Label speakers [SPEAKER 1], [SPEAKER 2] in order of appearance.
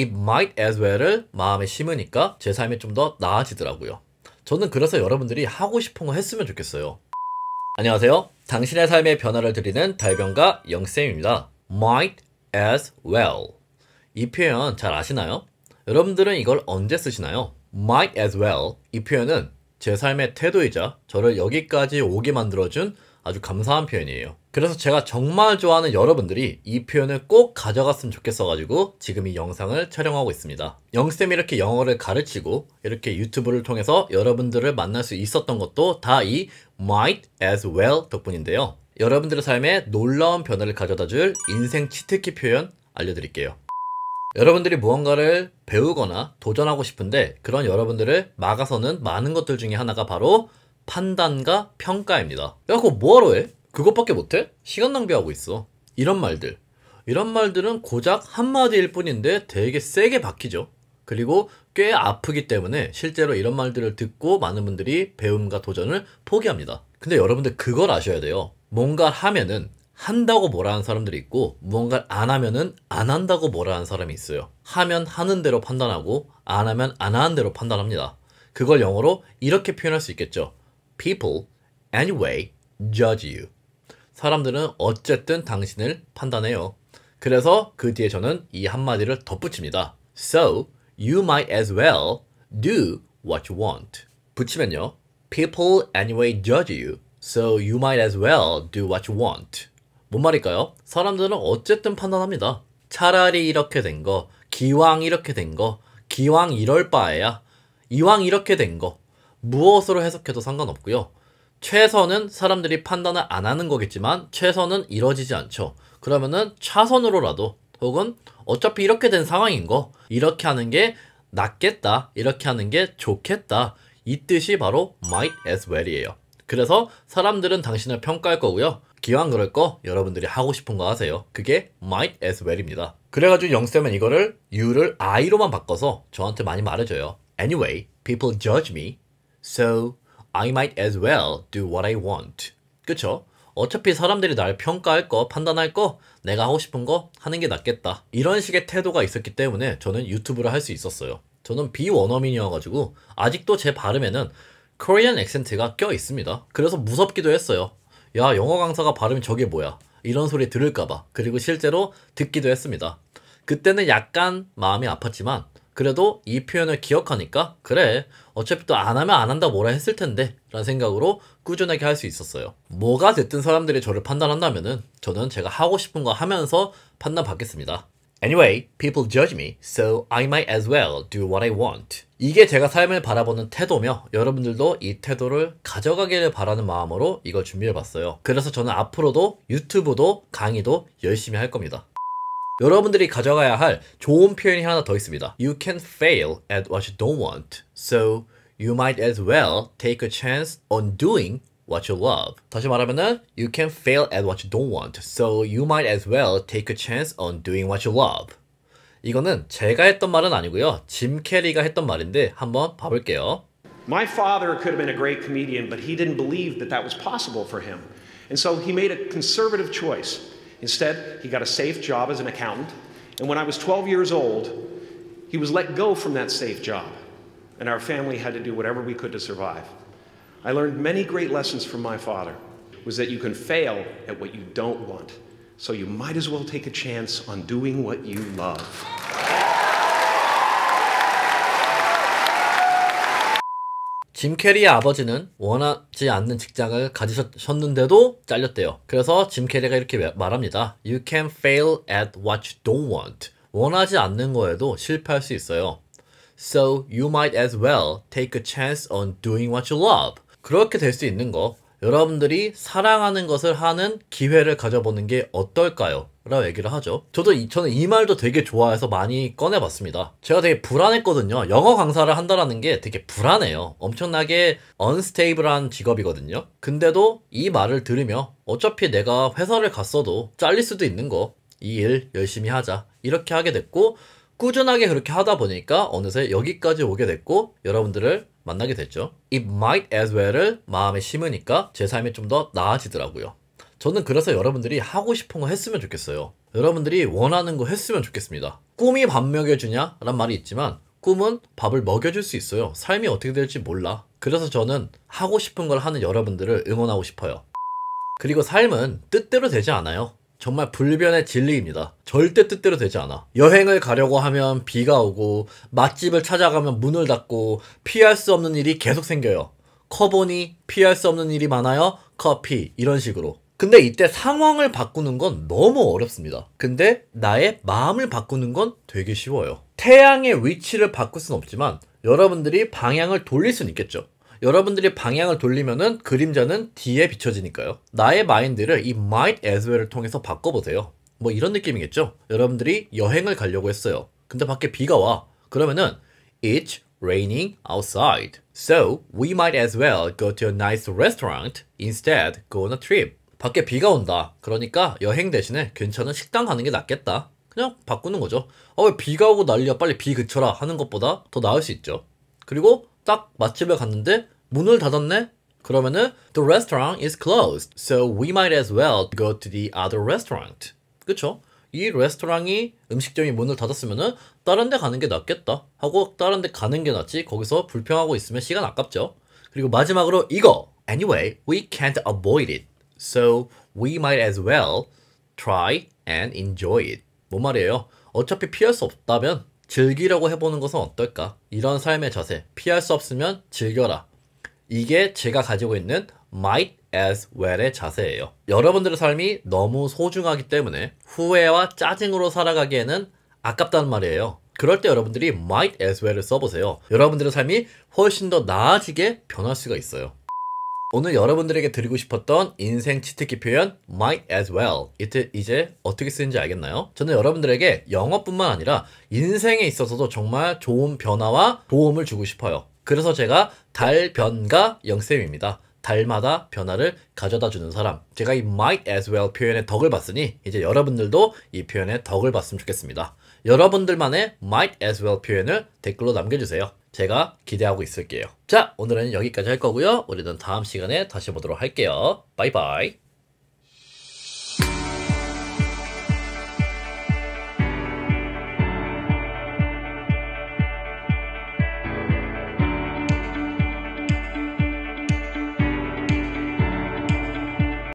[SPEAKER 1] it might as well을 마음에 심으니까 제 삶이 좀 더 나아지더라고요. 저는 그래서 여러분들이 하고 싶은 거 했으면 좋겠어요. 안녕하세요. 당신의 삶의 변화를 드리는 달변가 영쌤입니다. might as well. 이 표현 잘 아시나요? 여러분들은 이걸 언제 쓰시나요? might as well. 이 표현은 제 삶의 태도이자 저를 여기까지 오게 만들어준 아주 감사한 표현이에요. 그래서 제가 정말 좋아하는 여러분들이 이 표현을 꼭 가져갔으면 좋겠어가지고 지금 이 영상을 촬영하고 있습니다. 영쌤이 이렇게 영어를 가르치고 이렇게 유튜브를 통해서 여러분들을 만날 수 있었던 것도 다 이 might as well 덕분인데요. 여러분들의 삶에 놀라운 변화를 가져다 줄 인생 치트키 표현 알려드릴게요. 여러분들이 무언가를 배우거나 도전하고 싶은데 그런 여러분들을 막아서는 많은 것들 중에 하나가 바로 판단과 평가입니다. 야, 그거 뭐하러 해? 그것밖에 못해? 시간 낭비하고 있어. 이런 말들. 이런 말들은 고작 한마디일 뿐인데 되게 세게 박히죠. 그리고 꽤 아프기 때문에 실제로 이런 말들을 듣고 많은 분들이 배움과 도전을 포기합니다. 근데 여러분들 그걸 아셔야 돼요. 뭔가 하면은 한다고 뭐라 하는 사람들이 있고 무언가를 안 하면은 안 한다고 뭐라 하는 사람이 있어요. 하면 하는 대로 판단하고 안 하면 안 하는 대로 판단합니다. 그걸 영어로 이렇게 표현할 수 있겠죠. people anyway judge you. 사람들은 어쨌든 당신을 판단해요. 그래서 그 뒤에 저는 이 한마디를 덧붙입니다. So you might as well do what you want. 붙이면요. People anyway judge you. So you might as well do what you want. 뭔 말일까요? 사람들은 어쨌든 판단합니다. 차라리 이렇게 된 거, 기왕 이렇게 된 거, 기왕 이럴 바에야, 이왕 이렇게 된 거, 무엇으로 해석해도 상관없고요. 최선은 사람들이 판단을 안 하는 거겠지만 최선은 이뤄지지 않죠. 그러면은 차선으로라도 혹은 어차피 이렇게 된 상황인 거 이렇게 하는 게 낫겠다 이렇게 하는 게 좋겠다 이 뜻이 바로 might as well이에요. 그래서 사람들은 당신을 평가할 거고요. 기왕 그럴 거 여러분들이 하고 싶은 거 하세요. 그게 might as well입니다. 그래가지고 영쌤은 이거를 you를 I로만 바꿔서 저한테 많이 말해줘요. Anyway, people judge me So I might as well do what I want. 그쵸? 어차피 사람들이 날 평가할 거, 판단할 거, 내가 하고 싶은 거 하는 게 낫겠다. 이런 식의 태도가 있었기 때문에 저는 유튜브를 할 수 있었어요. 저는 비원어민이어가지고 아직도 제 발음에는 코리안 액센트가 껴 있습니다. 그래서 무섭기도 했어요. 야, 영어 강사가 발음이 저게 뭐야? 이런 소리 들을까봐. 그리고 실제로 듣기도 했습니다. 그때는 약간 마음이 아팠지만 그래도 이 표현을 기억하니까 그래 어차피 또 안 하면 안 한다 뭐라 했을 텐데 라는 생각으로 꾸준하게 할 수 있었어요. 뭐가 됐든 사람들이 저를 판단한다면은 저는 제가 하고 싶은 거 하면서 판단받겠습니다. Anyway, people judge me, so I might as well do what I want. 이게 제가 삶을 바라보는 태도며 여러분들도 이 태도를 가져가기를 바라는 마음으로 이걸 준비해봤어요. 그래서 저는 앞으로도 유튜브도 강의도 열심히 할 겁니다. 여러분들이 가져가야 할 좋은 표현이 하나 더 있습니다. You can fail at what you don't want. So you might as well take a chance on doing what you love. 다시 말하면은 you can fail at what you don't want. So you might as well take a chance on doing what you love. 이거는 제가 했던 말은 아니고요. 짐 캐리가 했던 말인데 한번 봐볼게요. My father could have been a great comedian, but he didn't believe that that was possible for him. And so he made a conservative choice. Instead, he got a safe job as an accountant. And when I was 12 years old, he was let go from that safe job. And our family had to do whatever we could to survive. I learned many great lessons from my father was that you can fail at what you don't want. So you might as well take a chance on doing what you love. 짐 캐리의 아버지는 원하지 않는 직장을 가지셨는데도 잘렸대요. 그래서 짐 캐리가 이렇게 말합니다. You can fail at what you don't want. 원하지 않는 거에도 실패할 수 있어요. So you might as well take a chance on doing what you love. 그렇게 될 수 있는 거. 여러분들이 사랑하는 것을 하는 기회를 가져보는 게 어떨까요? 라고 얘기를 하죠. 저도 이, 저는 이 말도 되게 좋아해서 많이 꺼내봤습니다. 제가 되게 불안했거든요. 영어 강사를 한다라는 게 되게 불안해요. 엄청나게 언스테이블한 직업이거든요. 근데도 이 말을 들으며 어차피 내가 회사를 갔어도 잘릴 수도 있는 거. 이 일 열심히 하자. 이렇게 하게 됐고 꾸준하게 그렇게 하다 보니까 어느새 여기까지 오게 됐고 여러분들을 만나게 됐죠. It might as well을 마음에 심으니까 제 삶이 좀 더 나아지더라고요. 저는 그래서 여러분들이 하고 싶은 거 했으면 좋겠어요. 여러분들이 원하는 거 했으면 좋겠습니다. 꿈이 밥 먹여주냐? 라는 말이 있지만 꿈은 밥을 먹여줄 수 있어요. 삶이 어떻게 될지 몰라. 그래서 저는 하고 싶은 걸 하는 여러분들을 응원하고 싶어요. 그리고 삶은 뜻대로 되지 않아요. 정말 불변의 진리입니다. 절대 뜻대로 되지 않아. 여행을 가려고 하면 비가 오고 맛집을 찾아가면 문을 닫고 피할 수 없는 일이 계속 생겨요. 커보니 피할 수 없는 일이 많아요. 커피 이런 식으로. 근데 이때 상황을 바꾸는 건 너무 어렵습니다. 근데 나의 마음을 바꾸는 건 되게 쉬워요. 태양의 위치를 바꿀 순 없지만 여러분들이 방향을 돌릴 수는 있겠죠. 여러분들이 방향을 돌리면은 그림자는 뒤에 비춰지니까요. 나의 마인드를 이 might as well을 통해서 바꿔보세요. 뭐 이런 느낌이겠죠? 여러분들이 여행을 가려고 했어요. 근데 밖에 비가 와. 그러면은 it's raining outside. So we might as well go to a nice restaurant instead go on a trip. 밖에 비가 온다. 그러니까 여행 대신에 괜찮은 식당 가는 게 낫겠다. 그냥 바꾸는 거죠. 아, 왜 비가 오고 난리야. 빨리 비 그쳐라. 하는 것보다 더 나을 수 있죠. 그리고 딱 맛집에 갔는데 문을 닫았네? 그러면은 the restaurant is closed. So we might as well go to the other restaurant. 그쵸? 이 레스토랑이 음식점이 문을 닫았으면은 다른 데 가는 게 낫겠다 하고 다른 데 가는 게 낫지 거기서 불평하고 있으면 시간 아깝죠. 그리고 마지막으로 이거 anyway we can't avoid it. So we might as well try and enjoy it. 뭔 말이에요? 어차피 피할 수 없다면 즐기라고 해보는 것은 어떨까? 이런 삶의 자세. 피할 수 없으면 즐겨라. 이게 제가 가지고 있는 might as well의 자세예요. 여러분들의 삶이 너무 소중하기 때문에 후회와 짜증으로 살아가기에는 아깝단 말이에요. 그럴 때 여러분들이 might as well을 써보세요. 여러분들의 삶이 훨씬 더 나아지게 변할 수가 있어요. 오늘 여러분들에게 드리고 싶었던 인생 치트키 표현 might as well 이때 이제 어떻게 쓰는지 알겠나요? 저는 여러분들에게 영어뿐만 아니라 인생에 있어서도 정말 좋은 변화와 도움을 주고 싶어요. 그래서 제가 달변가 영쌤입니다. 달마다 변화를 가져다 주는 사람. 제가 이 might as well 표현의 덕을 봤으니 이제 여러분들도 이 표현의 덕을 봤으면 좋겠습니다. 여러분들만의 might as well 표현을 댓글로 남겨주세요. 제가 기대하고 있을게요. 자, 오늘은 여기까지 할 거고요. 우리는 다음 시간에 다시 보도록 할게요. 바이바이.